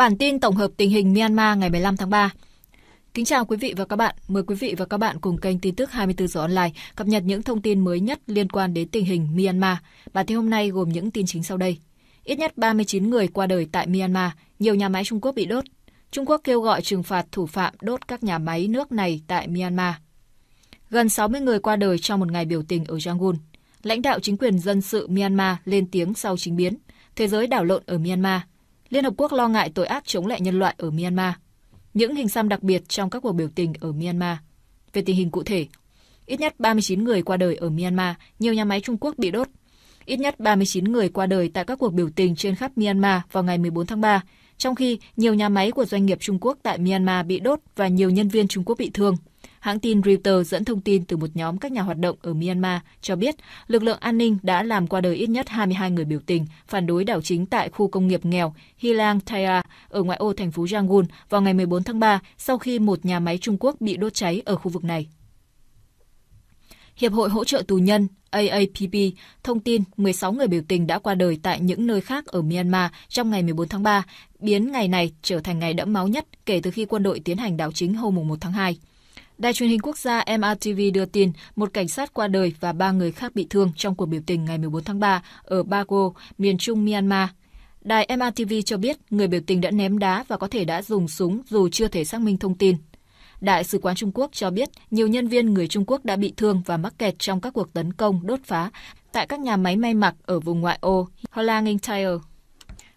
Bản tin tổng hợp tình hình Myanmar ngày 15 tháng 3. Kính chào quý vị và các bạn. Mời quý vị và các bạn cùng kênh tin tức 24 giờ online cập nhật những thông tin mới nhất liên quan đến tình hình Myanmar. Bản tin hôm nay gồm những tin chính sau đây. Ít nhất 39 người qua đời tại Myanmar, nhiều nhà máy Trung Quốc bị đốt. Trung Quốc kêu gọi trừng phạt thủ phạm đốt các nhà máy nước này tại Myanmar. Gần 60 người qua đời trong một ngày biểu tình ở Yangon. Lãnh đạo chính quyền dân sự Myanmar lên tiếng sau chính biến. Thế giới đảo lộn ở Myanmar – Liên Hợp Quốc lo ngại tội ác chống lại nhân loại ở Myanmar, những hình xăm đặc biệt trong các cuộc biểu tình ở Myanmar. Về tình hình cụ thể, ít nhất 39 người qua đời ở Myanmar, nhiều nhà máy Trung Quốc bị đốt. Ít nhất 39 người qua đời tại các cuộc biểu tình trên khắp Myanmar vào ngày 14 tháng 3, trong khi nhiều nhà máy của doanh nghiệp Trung Quốc tại Myanmar bị đốt và nhiều nhân viên Trung Quốc bị thương. Hãng tin Reuters dẫn thông tin từ một nhóm các nhà hoạt động ở Myanmar cho biết lực lượng an ninh đã làm qua đời ít nhất 22 người biểu tình phản đối đảo chính tại khu công nghiệp nghèo Hilang Thaya ở ngoại ô thành phố Yangon vào ngày 14 tháng 3 sau khi một nhà máy Trung Quốc bị đốt cháy ở khu vực này. Hiệp hội hỗ trợ tù nhân AAPP thông tin 16 người biểu tình đã qua đời tại những nơi khác ở Myanmar trong ngày 14 tháng 3, biến ngày này trở thành ngày đẫm máu nhất kể từ khi quân đội tiến hành đảo chính hôm 1 tháng 2. Đài truyền hình quốc gia MRTV đưa tin một cảnh sát qua đời và ba người khác bị thương trong cuộc biểu tình ngày 14 tháng 3 ở Bago, miền trung Myanmar. Đài MRTV cho biết người biểu tình đã ném đá và có thể đã dùng súng dù chưa thể xác minh thông tin. Đại sứ quán Trung Quốc cho biết nhiều nhân viên người Trung Quốc đã bị thương và mắc kẹt trong các cuộc tấn công đốt phá tại các nhà máy may mặc ở vùng ngoại ô Holland Entire.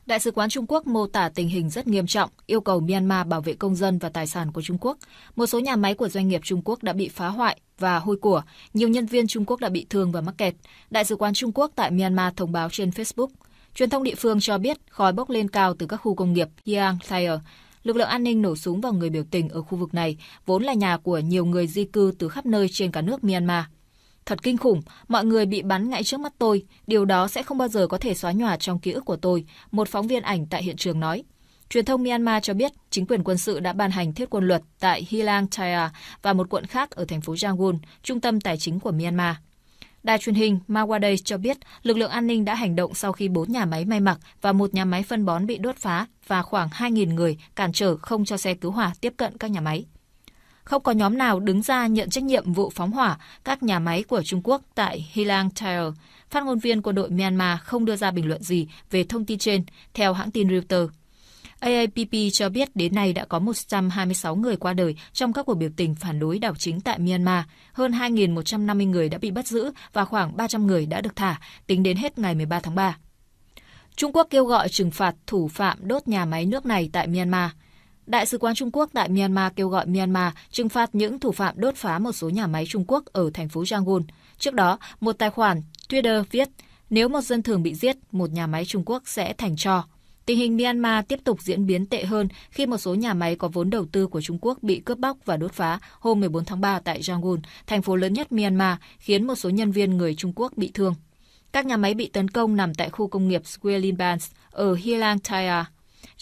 Đại sứ quán Trung Quốc mô tả tình hình rất nghiêm trọng, yêu cầu Myanmar bảo vệ công dân và tài sản của Trung Quốc. Một số nhà máy của doanh nghiệp Trung Quốc đã bị phá hoại và hôi của, nhiều nhân viên Trung Quốc đã bị thương và mắc kẹt. Đại sứ quán Trung Quốc tại Myanmar thông báo trên Facebook. Truyền thông địa phương cho biết khói bốc lên cao từ các khu công nghiệp Yang Thayer. Lực lượng an ninh nổ súng vào người biểu tình ở khu vực này, vốn là nhà của nhiều người di cư từ khắp nơi trên cả nước Myanmar. Thật kinh khủng, mọi người bị bắn ngay trước mắt tôi, điều đó sẽ không bao giờ có thể xóa nhòa trong ký ức của tôi, một phóng viên ảnh tại hiện trường nói. Truyền thông Myanmar cho biết chính quyền quân sự đã ban hành thiết quân luật tại Hilang Chaya và một quận khác ở thành phố Yangon, trung tâm tài chính của Myanmar. Đài truyền hình Mawaday cho biết lực lượng an ninh đã hành động sau khi bốn nhà máy may mặc và một nhà máy phân bón bị đốt phá và khoảng 2.000 người cản trở không cho xe cứu hỏa tiếp cận các nhà máy. Không có nhóm nào đứng ra nhận trách nhiệm vụ phóng hỏa các nhà máy của Trung Quốc tại Hilang Tire. Phát ngôn viên quân đội Myanmar không đưa ra bình luận gì về thông tin trên, theo hãng tin Reuters. AAPP cho biết đến nay đã có 126 người qua đời trong các cuộc biểu tình phản đối đảo chính tại Myanmar, hơn 2.150 người đã bị bắt giữ và khoảng 300 người đã được thả tính đến hết ngày 13 tháng 3. Trung Quốc kêu gọi trừng phạt thủ phạm đốt nhà máy nước này tại Myanmar. Đại sứ quán Trung Quốc tại Myanmar kêu gọi Myanmar trừng phạt những thủ phạm đốt phá một số nhà máy Trung Quốc ở thành phố Yangon. Trước đó, một tài khoản Twitter viết, nếu một dân thường bị giết, một nhà máy Trung Quốc sẽ thành trò. Tình hình Myanmar tiếp tục diễn biến tệ hơn khi một số nhà máy có vốn đầu tư của Trung Quốc bị cướp bóc và đốt phá hôm 14 tháng 3 tại Yangon, thành phố lớn nhất Myanmar, khiến một số nhân viên người Trung Quốc bị thương. Các nhà máy bị tấn công nằm tại khu công nghiệp Squilin ở Hilang Thaya,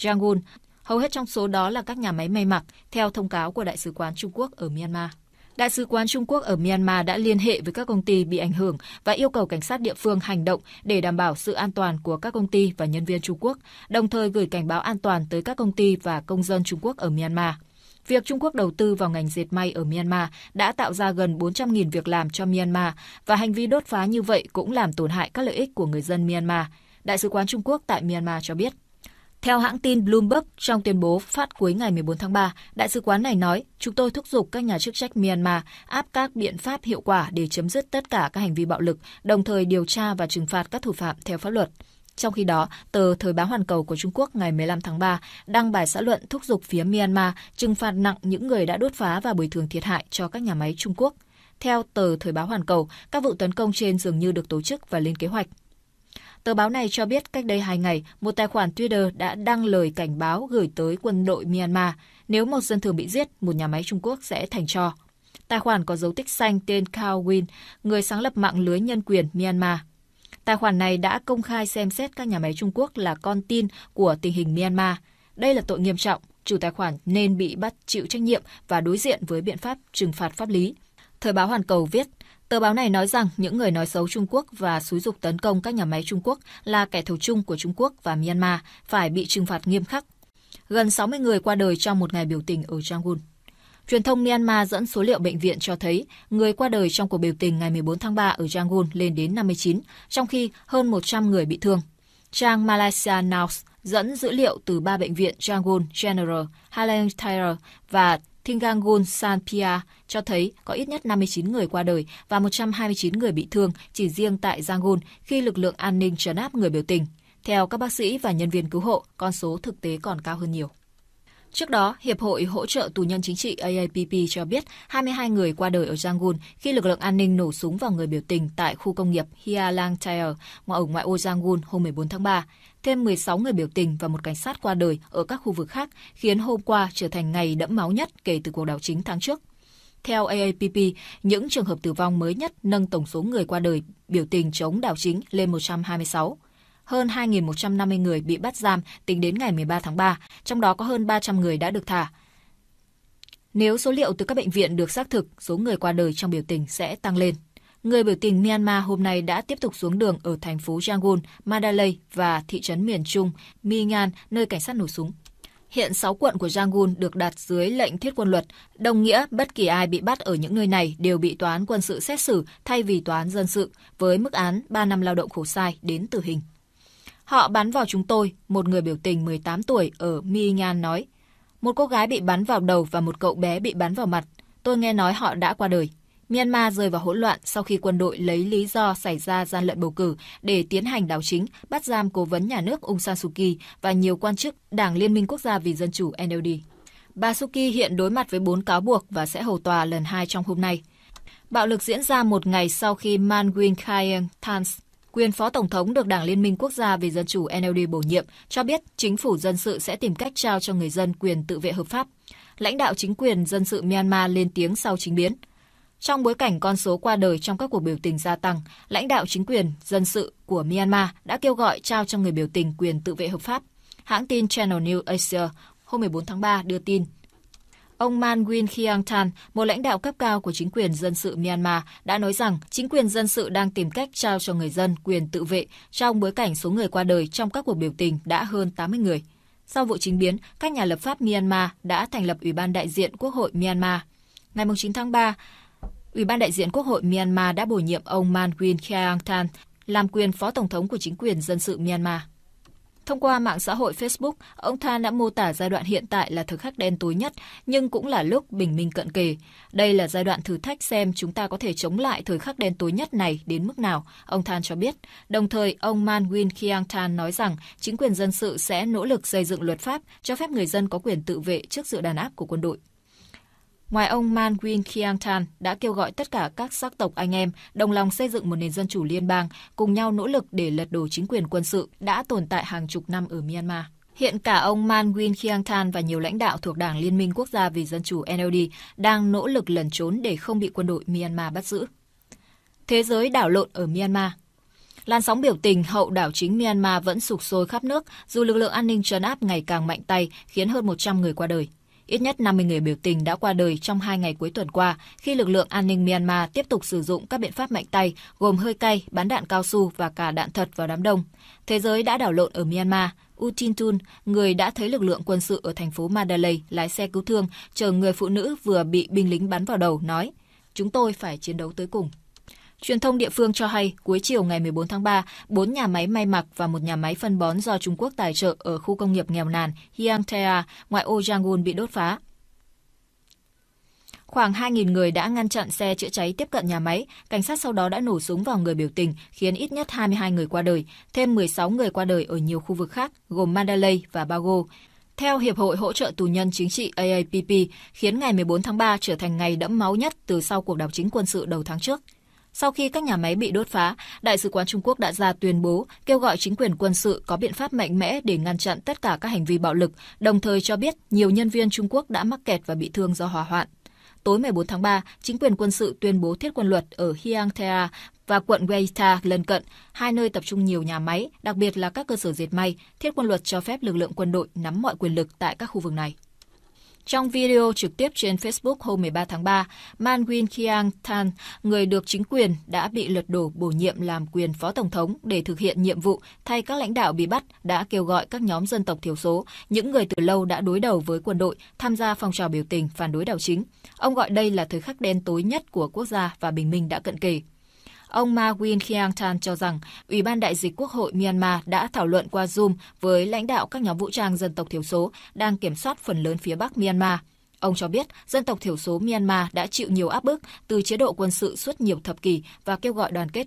Yangon Hầu hết trong số đó là các nhà máy may mặc, theo thông cáo của Đại sứ quán Trung Quốc ở Myanmar. Đại sứ quán Trung Quốc ở Myanmar đã liên hệ với các công ty bị ảnh hưởng và yêu cầu cảnh sát địa phương hành động để đảm bảo sự an toàn của các công ty và nhân viên Trung Quốc, đồng thời gửi cảnh báo an toàn tới các công ty và công dân Trung Quốc ở Myanmar. Việc Trung Quốc đầu tư vào ngành dệt may ở Myanmar đã tạo ra gần 400.000 việc làm cho Myanmar và hành vi đốt phá như vậy cũng làm tổn hại các lợi ích của người dân Myanmar, Đại sứ quán Trung Quốc tại Myanmar cho biết. Theo hãng tin Bloomberg, trong tuyên bố phát cuối ngày 14 tháng 3, Đại sứ quán này nói, chúng tôi thúc giục các nhà chức trách Myanmar áp các biện pháp hiệu quả để chấm dứt tất cả các hành vi bạo lực, đồng thời điều tra và trừng phạt các thủ phạm theo pháp luật. Trong khi đó, tờ Thời báo Hoàn Cầu của Trung Quốc ngày 15 tháng 3 đăng bài xã luận thúc giục phía Myanmar trừng phạt nặng những người đã đốt phá và bồi thường thiệt hại cho các nhà máy Trung Quốc. Theo tờ Thời báo Hoàn Cầu, các vụ tấn công trên dường như được tổ chức và lên kế hoạch. Tờ báo này cho biết cách đây hai ngày, một tài khoản Twitter đã đăng lời cảnh báo gửi tới quân đội Myanmar. Nếu một dân thường bị giết, một nhà máy Trung Quốc sẽ thành trò. Tài khoản có dấu tích xanh tên Cao Win, người sáng lập mạng lưới nhân quyền Myanmar. Tài khoản này đã công khai xem xét các nhà máy Trung Quốc là con tin của tình hình Myanmar. Đây là tội nghiêm trọng, chủ tài khoản nên bị bắt chịu trách nhiệm và đối diện với biện pháp trừng phạt pháp lý. Thời báo Hoàn Cầu viết, Tờ báo này nói rằng những người nói xấu Trung Quốc và xúi dục tấn công các nhà máy Trung Quốc là kẻ thù chung của Trung Quốc và Myanmar phải bị trừng phạt nghiêm khắc. Gần 60 người qua đời trong một ngày biểu tình ở Yangon. Truyền thông Myanmar dẫn số liệu bệnh viện cho thấy người qua đời trong cuộc biểu tình ngày 14 tháng 3 ở Yangon lên đến 59, trong khi hơn 100 người bị thương. Trang Malaysia News dẫn dữ liệu từ ba bệnh viện Yangon General, Highland Tyre và Thingangon Sanpia cho thấy có ít nhất 59 người qua đời và 129 người bị thương chỉ riêng tại Yangon khi lực lượng an ninh trấn áp người biểu tình. Theo các bác sĩ và nhân viên cứu hộ, con số thực tế còn cao hơn nhiều. Trước đó, Hiệp hội Hỗ trợ Tù nhân Chính trị AAPP cho biết 22 người qua đời ở Yangon khi lực lượng an ninh nổ súng vào người biểu tình tại khu công nghiệp Hialangtair, ngoại ở ngoại ô Yangon hôm 14 tháng 3 thêm 16 người biểu tình và một cảnh sát qua đời ở các khu vực khác, khiến hôm qua trở thành ngày đẫm máu nhất kể từ cuộc đảo chính tháng trước. Theo AAPP, những trường hợp tử vong mới nhất nâng tổng số người qua đời biểu tình chống đảo chính lên 126. Hơn 2.150 người bị bắt giam tính đến ngày 13 tháng 3, trong đó có hơn 300 người đã được thả. Nếu số liệu từ các bệnh viện được xác thực, số người qua đời trong biểu tình sẽ tăng lên. Người biểu tình Myanmar hôm nay đã tiếp tục xuống đường ở thành phố Yangon, Mandalay và thị trấn miền Trung Mingan, nơi cảnh sát nổ súng. Hiện 6 quận của Yangon được đặt dưới lệnh thiết quân luật, đồng nghĩa bất kỳ ai bị bắt ở những nơi này đều bị tòa án quân sự xét xử thay vì tòa án dân sự, với mức án 3 năm lao động khổ sai đến tử hình. Họ bắn vào chúng tôi, một người biểu tình 18 tuổi ở Mingan nói. Một cô gái bị bắn vào đầu và một cậu bé bị bắn vào mặt. Tôi nghe nói họ đã qua đời. Myanmar rơi vào hỗn loạn sau khi quân đội lấy lý do xảy ra gian lận bầu cử để tiến hành đảo chính, bắt giam cố vấn nhà nước Aung San Suu Kyi và nhiều quan chức Đảng Liên minh Quốc gia vì Dân chủ NLD. Bà Suu Kyi hiện đối mặt với bốn cáo buộc và sẽ hầu tòa lần hai trong hôm nay. Bạo lực diễn ra một ngày sau khi Man Win Khyang Thans, quyền phó tổng thống được Đảng Liên minh Quốc gia vì Dân chủ NLD bổ nhiệm, cho biết chính phủ dân sự sẽ tìm cách trao cho người dân quyền tự vệ hợp pháp. Lãnh đạo chính quyền dân sự Myanmar lên tiếng sau chính biến – trong bối cảnh con số qua đời trong các cuộc biểu tình gia tăng, lãnh đạo chính quyền dân sự của Myanmar đã kêu gọi trao cho người biểu tình quyền tự vệ hợp pháp. Hãng tin Channel News Asia hôm 14 tháng 3 đưa tin Ông Man Win Khiang Tan, một lãnh đạo cấp cao của chính quyền dân sự Myanmar, đã nói rằng chính quyền dân sự đang tìm cách trao cho người dân quyền tự vệ trong bối cảnh số người qua đời trong các cuộc biểu tình đã hơn 80 người. Sau vụ chính biến, các nhà lập pháp Myanmar đã thành lập Ủy ban đại diện Quốc hội Myanmar. Ngày 9 tháng 3, Ủy ban đại diện Quốc hội Myanmar đã bổ nhiệm ông Man Win Khiang Than làm quyền phó tổng thống của chính quyền dân sự Myanmar. Thông qua mạng xã hội Facebook, ông Than đã mô tả giai đoạn hiện tại là thời khắc đen tối nhất, nhưng cũng là lúc bình minh cận kề. Đây là giai đoạn thử thách xem chúng ta có thể chống lại thời khắc đen tối nhất này đến mức nào, ông Than cho biết. Đồng thời, ông Man Win Khiang Than nói rằng chính quyền dân sự sẽ nỗ lực xây dựng luật pháp cho phép người dân có quyền tự vệ trước sự đàn áp của quân đội. Ngoài ông Man Win Khiang Than đã kêu gọi tất cả các sắc tộc anh em đồng lòng xây dựng một nền dân chủ liên bang, cùng nhau nỗ lực để lật đổ chính quyền quân sự đã tồn tại hàng chục năm ở Myanmar. Hiện cả ông Man Win Khiang Than và nhiều lãnh đạo thuộc Đảng Liên minh Quốc gia vì Dân chủ NLD đang nỗ lực lẩn trốn để không bị quân đội Myanmar bắt giữ. Thế giới đảo lộn ở Myanmar Làn sóng biểu tình hậu đảo chính Myanmar vẫn sụp sôi khắp nước dù lực lượng an ninh trấn áp ngày càng mạnh tay khiến hơn 100 người qua đời. Ít nhất 50 người biểu tình đã qua đời trong hai ngày cuối tuần qua khi lực lượng an ninh Myanmar tiếp tục sử dụng các biện pháp mạnh tay gồm hơi cay, bắn đạn cao su và cả đạn thật vào đám đông. Thế giới đã đảo lộn ở Myanmar. U Tin Tun, người đã thấy lực lượng quân sự ở thành phố Mandalay lái xe cứu thương chờ người phụ nữ vừa bị binh lính bắn vào đầu, nói Chúng tôi phải chiến đấu tới cùng. Truyền thông địa phương cho hay, cuối chiều ngày 14 tháng 3, bốn nhà máy may mặc và một nhà máy phân bón do Trung Quốc tài trợ ở khu công nghiệp nghèo nàn Hyangtea, ngoại ô Yangon bị đốt phá. Khoảng 2.000 người đã ngăn chặn xe chữa cháy tiếp cận nhà máy. Cảnh sát sau đó đã nổ súng vào người biểu tình, khiến ít nhất 22 người qua đời, thêm 16 người qua đời ở nhiều khu vực khác, gồm Mandalay và Bago. Theo Hiệp hội Hỗ trợ Tù nhân Chính trị AAPP, khiến ngày 14 tháng 3 trở thành ngày đẫm máu nhất từ sau cuộc đảo chính quân sự đầu tháng trước. Sau khi các nhà máy bị đốt phá, Đại sứ quán Trung Quốc đã ra tuyên bố kêu gọi chính quyền quân sự có biện pháp mạnh mẽ để ngăn chặn tất cả các hành vi bạo lực, đồng thời cho biết nhiều nhân viên Trung Quốc đã mắc kẹt và bị thương do hỏa hoạn. Tối 14 tháng 3, chính quyền quân sự tuyên bố thiết quân luật ở Hyangtea và quận Weita lân cận, hai nơi tập trung nhiều nhà máy, đặc biệt là các cơ sở dệt may. Thiết quân luật cho phép lực lượng quân đội nắm mọi quyền lực tại các khu vực này. Trong video trực tiếp trên Facebook hôm 13 tháng 3, Man Win Khiang Than, người được chính quyền đã bị lật đổ bổ nhiệm làm quyền phó tổng thống để thực hiện nhiệm vụ thay các lãnh đạo bị bắt đã kêu gọi các nhóm dân tộc thiểu số, những người từ lâu đã đối đầu với quân đội tham gia phong trào biểu tình phản đối đảo chính. Ông gọi đây là thời khắc đen tối nhất của quốc gia và bình minh đã cận kề. Ông Ma Win Khiang Tan cho rằng Ủy ban Đại dịch Quốc hội Myanmar đã thảo luận qua Zoom với lãnh đạo các nhóm vũ trang dân tộc thiểu số đang kiểm soát phần lớn phía Bắc Myanmar. Ông cho biết dân tộc thiểu số Myanmar đã chịu nhiều áp bức từ chế độ quân sự suốt nhiều thập kỷ và kêu gọi đoàn kết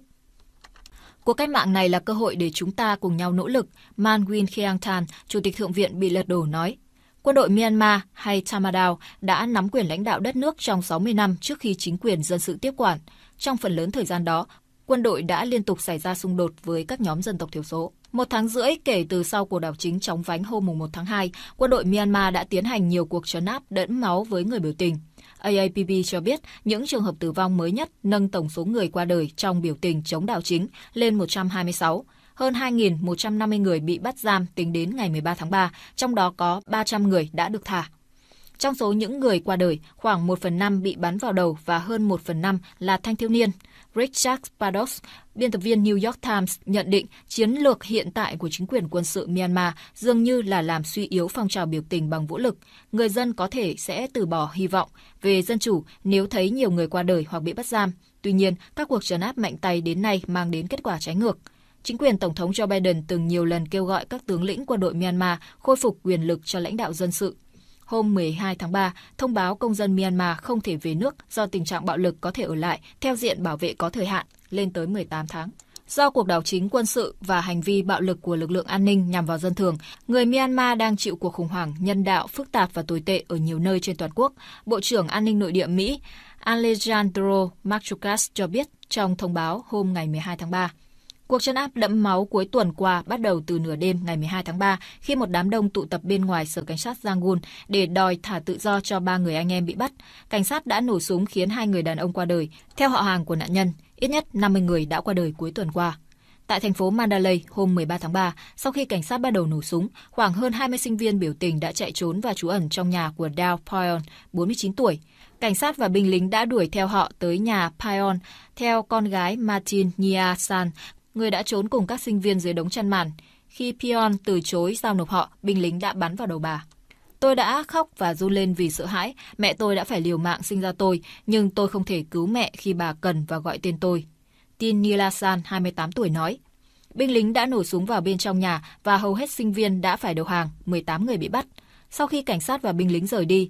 Cuộc cách mạng này là cơ hội để chúng ta cùng nhau nỗ lực, Man Win Khiang Tan, Chủ tịch Thượng viện bị lật đổ nói. Quân đội Myanmar hay Tamadao đã nắm quyền lãnh đạo đất nước trong 60 năm trước khi chính quyền dân sự tiếp quản. Trong phần lớn thời gian đó, quân đội đã liên tục xảy ra xung đột với các nhóm dân tộc thiểu số. Một tháng rưỡi kể từ sau cuộc đảo chính chóng vánh hôm 1 tháng 2, quân đội Myanmar đã tiến hành nhiều cuộc trấn áp đẫm máu với người biểu tình. AAPP cho biết những trường hợp tử vong mới nhất nâng tổng số người qua đời trong biểu tình chống đảo chính lên 126. Hơn 2.150 người bị bắt giam tính đến ngày 13 tháng 3, trong đó có 300 người đã được thả. Trong số những người qua đời, khoảng 1 phần 5 bị bắn vào đầu và hơn 1 phần 5 là thanh thiếu niên. Richard Pados, biên tập viên New York Times, nhận định chiến lược hiện tại của chính quyền quân sự Myanmar dường như là làm suy yếu phong trào biểu tình bằng vũ lực. Người dân có thể sẽ từ bỏ hy vọng về dân chủ nếu thấy nhiều người qua đời hoặc bị bắt giam. Tuy nhiên, các cuộc trấn áp mạnh tay đến nay mang đến kết quả trái ngược. Chính quyền Tổng thống Joe Biden từng nhiều lần kêu gọi các tướng lĩnh quân đội Myanmar khôi phục quyền lực cho lãnh đạo dân sự hôm 12 tháng 3 thông báo công dân Myanmar không thể về nước do tình trạng bạo lực có thể ở lại theo diện bảo vệ có thời hạn lên tới 18 tháng. Do cuộc đảo chính quân sự và hành vi bạo lực của lực lượng an ninh nhằm vào dân thường, người Myanmar đang chịu cuộc khủng hoảng nhân đạo phức tạp và tồi tệ ở nhiều nơi trên toàn quốc. Bộ trưởng An ninh Nội địa Mỹ Alejandro Machukas cho biết trong thông báo hôm ngày 12 tháng 3. Cuộc trấn áp đẫm máu cuối tuần qua bắt đầu từ nửa đêm ngày 12 tháng 3 khi một đám đông tụ tập bên ngoài sở cảnh sát Yangon để đòi thả tự do cho ba người anh em bị bắt. Cảnh sát đã nổ súng khiến hai người đàn ông qua đời. Theo họ hàng của nạn nhân, ít nhất 50 người đã qua đời cuối tuần qua. Tại thành phố Mandalay hôm 13 tháng 3, sau khi cảnh sát bắt đầu nổ súng, khoảng hơn 20 sinh viên biểu tình đã chạy trốn và trú ẩn trong nhà của Dow Pion, 49 tuổi. Cảnh sát và binh lính đã đuổi theo họ tới nhà Pion theo con gái Martin Nia San, người đã trốn cùng các sinh viên dưới đống chăn màn. Khi Pion từ chối giao nộp họ, binh lính đã bắn vào đầu bà. Tôi đã khóc và run lên vì sợ hãi. Mẹ tôi đã phải liều mạng sinh ra tôi, nhưng tôi không thể cứu mẹ khi bà cần và gọi tên tôi. Tin Nilasan, 28 tuổi, nói. Binh lính đã nổ súng vào bên trong nhà và hầu hết sinh viên đã phải đầu hàng, 18 người bị bắt. Sau khi cảnh sát và binh lính rời đi,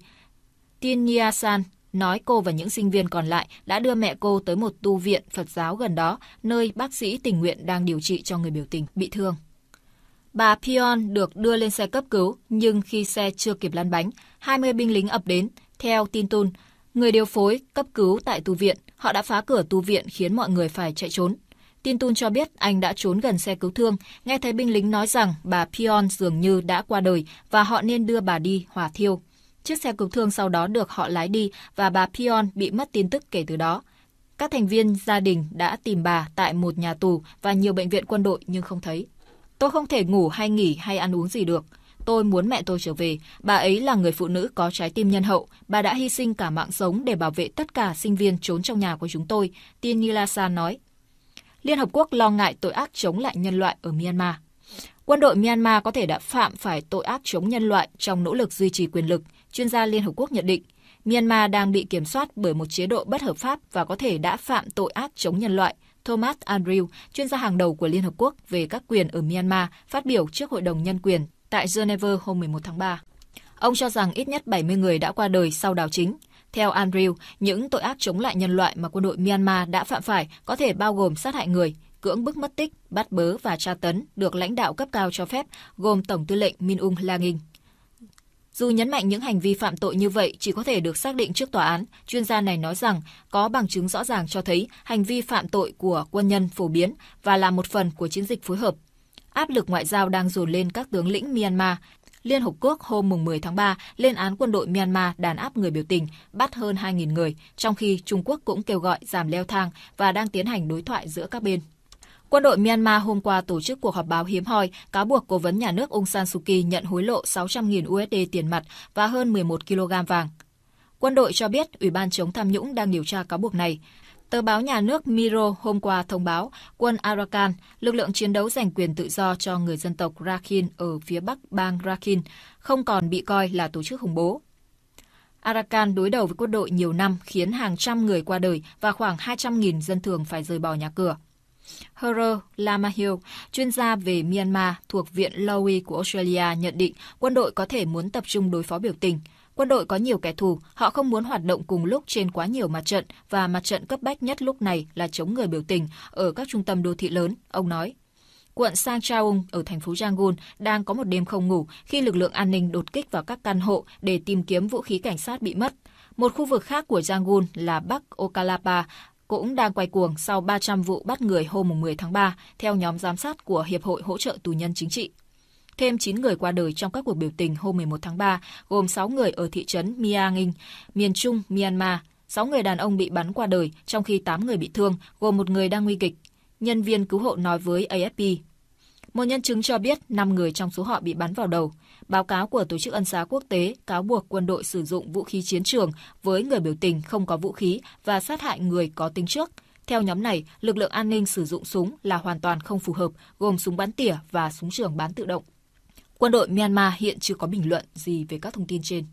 Tin Niasan nói cô và những sinh viên còn lại đã đưa mẹ cô tới một tu viện Phật giáo gần đó, nơi bác sĩ tình nguyện đang điều trị cho người biểu tình bị thương. Bà Pion được đưa lên xe cấp cứu, nhưng khi xe chưa kịp lăn bánh, 20 binh lính ập đến. Theo tin tun, người điều phối cấp cứu tại tu viện, họ đã phá cửa tu viện khiến mọi người phải chạy trốn. Tin Tun cho biết anh đã trốn gần xe cứu thương, nghe thấy binh lính nói rằng bà Pion dường như đã qua đời và họ nên đưa bà đi hỏa thiêu. Chiếc xe cứu thương sau đó được họ lái đi và bà Pion bị mất tin tức kể từ đó. Các thành viên gia đình đã tìm bà tại một nhà tù và nhiều bệnh viện quân đội nhưng không thấy. Tôi không thể ngủ hay nghỉ hay ăn uống gì được. Tôi muốn mẹ tôi trở về. Bà ấy là người phụ nữ có trái tim nhân hậu. Bà đã hy sinh cả mạng sống để bảo vệ tất cả sinh viên trốn trong nhà của chúng tôi, Tin Nilasa nói. Liên Hợp Quốc lo ngại tội ác chống lại nhân loại ở Myanmar. Quân đội Myanmar có thể đã phạm phải tội ác chống nhân loại trong nỗ lực duy trì quyền lực, chuyên gia Liên Hợp Quốc nhận định Myanmar đang bị kiểm soát bởi một chế độ bất hợp pháp và có thể đã phạm tội ác chống nhân loại. Thomas Andrew, chuyên gia hàng đầu của Liên Hợp Quốc về các quyền ở Myanmar, phát biểu trước Hội đồng Nhân quyền tại Geneva hôm 11 tháng 3. Ông cho rằng ít nhất 70 người đã qua đời sau đảo chính. Theo Andrew, những tội ác chống lại nhân loại mà quân đội Myanmar đã phạm phải có thể bao gồm sát hại người, cưỡng bức mất tích, bắt bớ và tra tấn được lãnh đạo cấp cao cho phép, gồm Tổng tư lệnh Min Aung Hlaing. Dù nhấn mạnh những hành vi phạm tội như vậy chỉ có thể được xác định trước tòa án, chuyên gia này nói rằng có bằng chứng rõ ràng cho thấy hành vi phạm tội của quân nhân phổ biến và là một phần của chiến dịch phối hợp. Áp lực ngoại giao đang dồn lên các tướng lĩnh Myanmar. Liên Hợp Quốc hôm 10 tháng 3 lên án quân đội Myanmar đàn áp người biểu tình, bắt hơn 2.000 người, trong khi Trung Quốc cũng kêu gọi giảm leo thang và đang tiến hành đối thoại giữa các bên. Quân đội Myanmar hôm qua tổ chức cuộc họp báo hiếm hoi cáo buộc cố vấn nhà nước Aung San Suu Kyi nhận hối lộ 600.000 USD tiền mặt và hơn 11 kg vàng. Quân đội cho biết Ủy ban chống tham nhũng đang điều tra cáo buộc này. Tờ báo nhà nước Miro hôm qua thông báo quân Arakan, lực lượng chiến đấu giành quyền tự do cho người dân tộc Rakhine ở phía bắc bang Rakhine, không còn bị coi là tổ chức khủng bố. Arakan đối đầu với quân đội nhiều năm khiến hàng trăm người qua đời và khoảng 200.000 dân thường phải rời bỏ nhà cửa. Herer Lamahill, chuyên gia về Myanmar thuộc Viện Lowy của Australia nhận định quân đội có thể muốn tập trung đối phó biểu tình. Quân đội có nhiều kẻ thù, họ không muốn hoạt động cùng lúc trên quá nhiều mặt trận và mặt trận cấp bách nhất lúc này là chống người biểu tình ở các trung tâm đô thị lớn, ông nói. Quận Sang Chaung ở thành phố Yangon đang có một đêm không ngủ khi lực lượng an ninh đột kích vào các căn hộ để tìm kiếm vũ khí cảnh sát bị mất. Một khu vực khác của Yangon là Bắc Okalapa cũng đang quay cuồng sau 300 vụ bắt người hôm 10 tháng 3, theo nhóm giám sát của Hiệp hội Hỗ trợ Tù nhân Chính trị. Thêm 9 người qua đời trong các cuộc biểu tình hôm 11 tháng 3, gồm 6 người ở thị trấn Myangin, miền trung Myanmar. 6 người đàn ông bị bắn qua đời, trong khi 8 người bị thương, gồm một người đang nguy kịch. Nhân viên cứu hộ nói với AFP. Một nhân chứng cho biết 5 người trong số họ bị bắn vào đầu. Báo cáo của Tổ chức Ân xá Quốc tế cáo buộc quân đội sử dụng vũ khí chiến trường với người biểu tình không có vũ khí và sát hại người có tính trước. Theo nhóm này, lực lượng an ninh sử dụng súng là hoàn toàn không phù hợp, gồm súng bắn tỉa và súng trường bán tự động. Quân đội Myanmar hiện chưa có bình luận gì về các thông tin trên.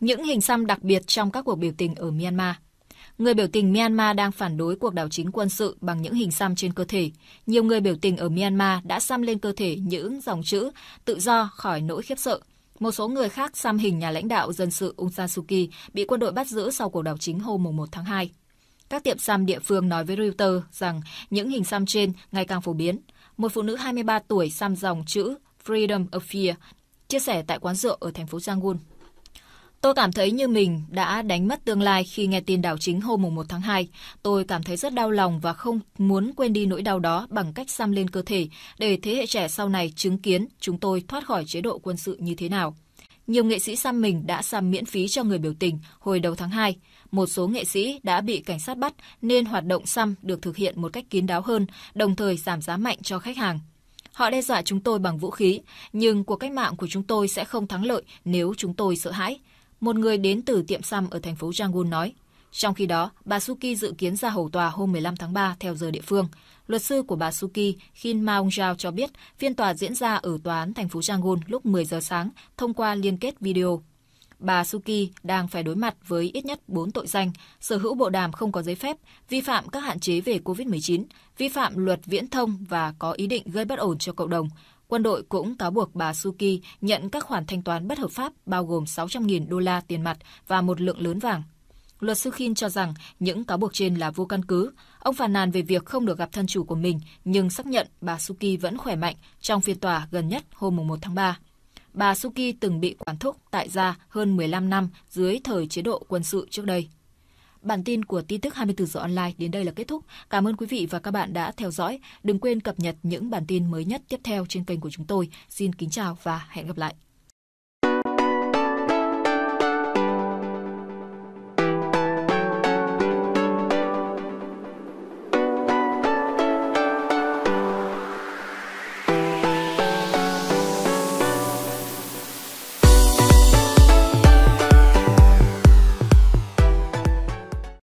Những hình xăm đặc biệt trong các cuộc biểu tình ở Myanmar – Người biểu tình Myanmar đang phản đối cuộc đảo chính quân sự bằng những hình xăm trên cơ thể. Nhiều người biểu tình ở Myanmar đã xăm lên cơ thể những dòng chữ tự do khỏi nỗi khiếp sợ. Một số người khác xăm hình nhà lãnh đạo dân sự Aung San Suu Kyi bị quân đội bắt giữ sau cuộc đảo chính hôm 1 tháng 2. Các tiệm xăm địa phương nói với Reuters rằng những hình xăm trên ngày càng phổ biến. Một phụ nữ 23 tuổi xăm dòng chữ Freedom of Fear chia sẻ tại quán rượu ở thành phố Yangon. Tôi cảm thấy như mình đã đánh mất tương lai khi nghe tin đảo chính hôm 1 tháng 2. Tôi cảm thấy rất đau lòng và không muốn quên đi nỗi đau đó bằng cách xăm lên cơ thể để thế hệ trẻ sau này chứng kiến chúng tôi thoát khỏi chế độ quân sự như thế nào. Nhiều nghệ sĩ xăm mình đã xăm miễn phí cho người biểu tình hồi đầu tháng 2. Một số nghệ sĩ đã bị cảnh sát bắt nên hoạt động xăm được thực hiện một cách kín đáo hơn, đồng thời giảm giá mạnh cho khách hàng. Họ đe dọa chúng tôi bằng vũ khí, nhưng cuộc cách mạng của chúng tôi sẽ không thắng lợi nếu chúng tôi sợ hãi một người đến từ tiệm xăm ở thành phố Yangon nói. Trong khi đó, bà Suki dự kiến ra hầu tòa hôm 15 tháng 3 theo giờ địa phương. Luật sư của bà Suki, Khin Maung Jao cho biết phiên tòa diễn ra ở tòa án thành phố Yangon lúc 10 giờ sáng thông qua liên kết video. Bà Suki đang phải đối mặt với ít nhất 4 tội danh, sở hữu bộ đàm không có giấy phép, vi phạm các hạn chế về COVID-19, vi phạm luật viễn thông và có ý định gây bất ổn cho cộng đồng, Quân đội cũng cáo buộc bà Suki nhận các khoản thanh toán bất hợp pháp bao gồm 600.000 đô la tiền mặt và một lượng lớn vàng. Luật sư Khin cho rằng những cáo buộc trên là vô căn cứ. Ông phàn nàn về việc không được gặp thân chủ của mình, nhưng xác nhận bà Suki vẫn khỏe mạnh trong phiên tòa gần nhất hôm 1 tháng 3. Bà Suki từng bị quản thúc tại gia hơn 15 năm dưới thời chế độ quân sự trước đây. Bản tin của tin tức 24 giờ online đến đây là kết thúc. Cảm ơn quý vị và các bạn đã theo dõi. Đừng quên cập nhật những bản tin mới nhất tiếp theo trên kênh của chúng tôi. Xin kính chào và hẹn gặp lại.